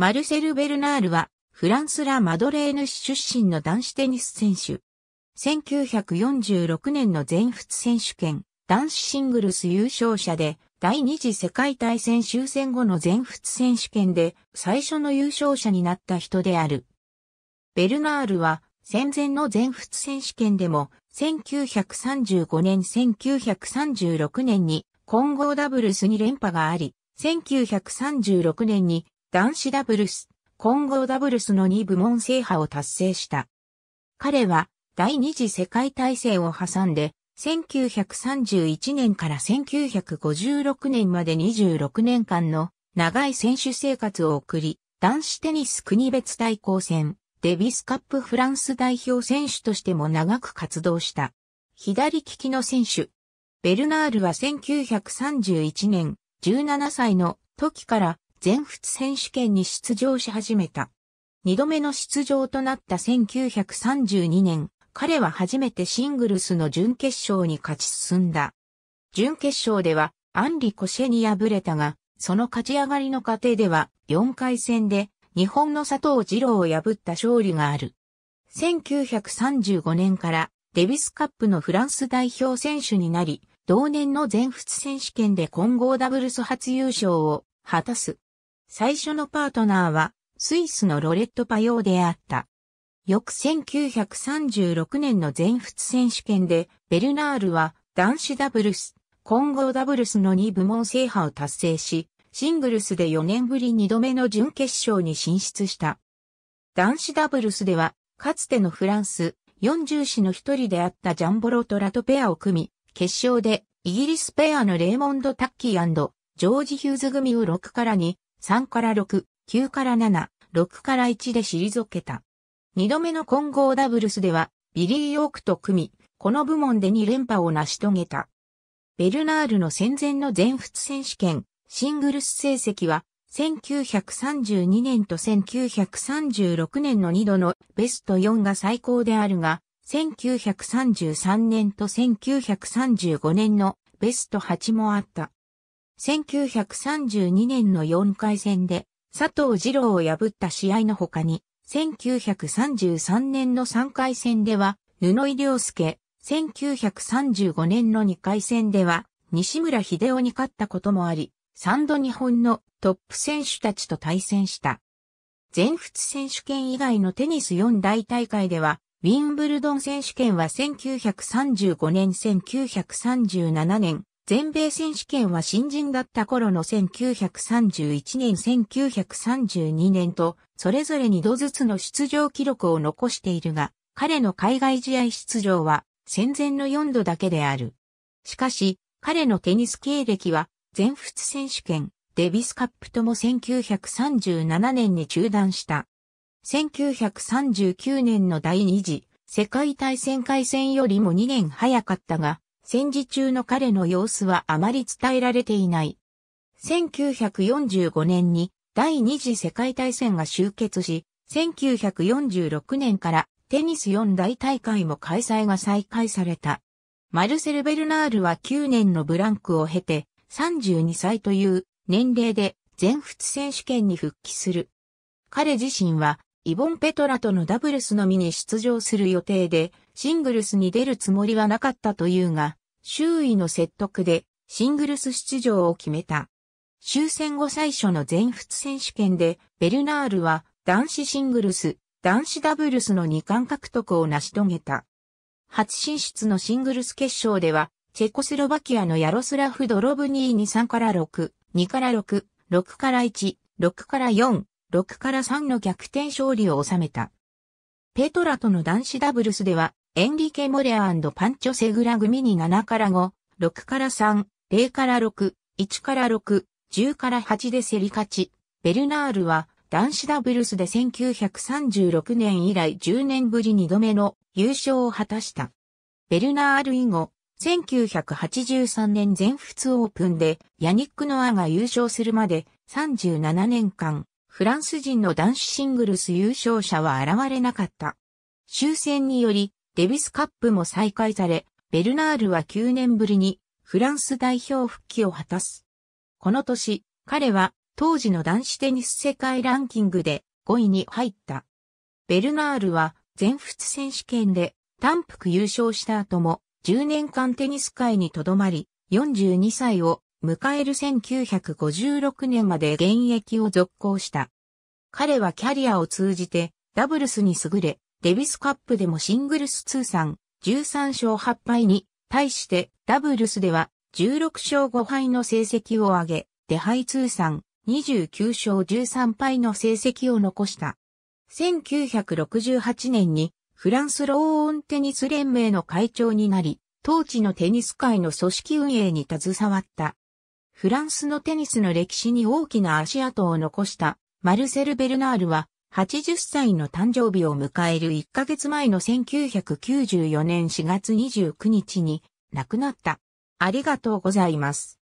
マルセル・ベルナールは、フランスラ・マドレーヌ市出身の男子テニス選手。1946年の全仏選手権、男子シングルス優勝者で、第二次世界大戦終戦後の全仏選手権で最初の優勝者になった人である。ベルナールは戦前の全仏選手権でも1935年1936年に混合ダブルスに連覇があり、1936年に男子ダブルス、混合ダブルスの2部門制覇を達成した。彼は第二次世界大戦を挟んで、1931年から1956年まで26年間の長い選手生活を送り、男子テニス国別対抗戦、デビスカップフランス代表選手としても長く活動した。左利きの選手。ベルナールは1931年17歳の時から全仏選手権に出場し始めた。二度目の出場となった1932年、彼は初めてシングルスの準決勝に勝ち進んだ。準決勝ではアンリ・コシェに敗れたが、その勝ち上がりの過程では4回戦で日本の佐藤二郎を破った勝利がある。1935年からデビスカップのフランス代表選手になり、同年の全仏選手権で混合ダブルス初優勝を果たす。最初のパートナーはスイスのロレット・パヨーであった。翌1936年の全仏選手権でベルナールは男子ダブルス、混合ダブルスの2部門制覇を達成し、シングルスで4年ぶり2度目の準決勝に進出した。男子ダブルスでは、かつてのフランス40子の一人であったジャンボロとラトペアを組み、決勝でイギリスペアのレーモンド・タッキージョージ・ヒューズ組を6から2、3から6、9から7、6から1で退けた。2度目の混合ダブルスでは、ビリー・ヨークと組み、この部門で2連覇を成し遂げた。ベルナールの戦前の全仏選手権、シングルス成績は、1932年と1936年の2度のベスト4が最高であるが、1933年と1935年のベスト8もあった。1932年の4回戦で佐藤二郎を破った試合の他に、1933年の3回戦では布井良介、1935年の2回戦では西村秀夫に勝ったこともあり、3度日本のトップ選手たちと対戦した。全仏選手権以外のテニス4大大会では、ウィンブルドン選手権は1935年1937年、全米選手権は新人だった頃の1931年1932年と、それぞれ2度ずつの出場記録を残しているが、彼の海外試合出場は戦前の4度だけである。しかし、彼のテニス経歴は、全仏選手権、デビスカップとも1937年に中断した。1939年の第2次世界大戦開戦よりも2年早かったが、戦時中の彼の様子はあまり伝えられていない。1945年に第二次世界大戦が終結し、1946年からテニス四大大会も開催が再開された。マルセル・ベルナールは9年のブランクを経て32歳という年齢で全仏選手権に復帰する。彼自身はイボン・ペトラとのダブルスのみに出場する予定でシングルスに出るつもりはなかったというが、周囲の説得でシングルス出場を決めた。終戦後最初の全仏選手権でベルナールは男子シングルス、男子ダブルスの2冠獲得を成し遂げた。初進出のシングルス決勝では、チェコスロバキアのヤロスラフ・ドロブニーに3から6、2から6、6から1、6から4、6から3の逆転勝利を収めた。ペトラとの男子ダブルスでは、エンリケ・モレアパンチョ・セグラ組に7から5、6から3、0から6、1から6、10から8で競り勝ち。ベルナールは男子ダブルスで1936年以来10年ぶり2度目の優勝を果たした。ベルナール以後、1983年全仏オープンでヤニック・ノアが優勝するまで37年間、フランス人の男子シングルス優勝者は現れなかった。終戦によりデビスカップも再開され、ベルナールは9年ぶりにフランス代表復帰を果たす。この年、彼は当時の男子テニス世界ランキングで5位に入った。ベルナールは全仏選手権で単服優勝した後も10年間テニス界に留まり、42歳を迎える1956年まで現役を続行した。彼はキャリアを通じてダブルスに優れ、デビスカップでもシングルス通算13勝8敗に対してダブルスでは16勝5敗の成績を上げ、デハイ通算29勝13敗の成績を残した。1968年にフランスローオンテニス連盟の会長になり、当地のテニス界の組織運営に携わった。フランスのテニスの歴史に大きな足跡を残したマルセル・ベルナールは80歳の誕生日を迎える1ヶ月前の1994年4月29日に亡くなった。ありがとうございます。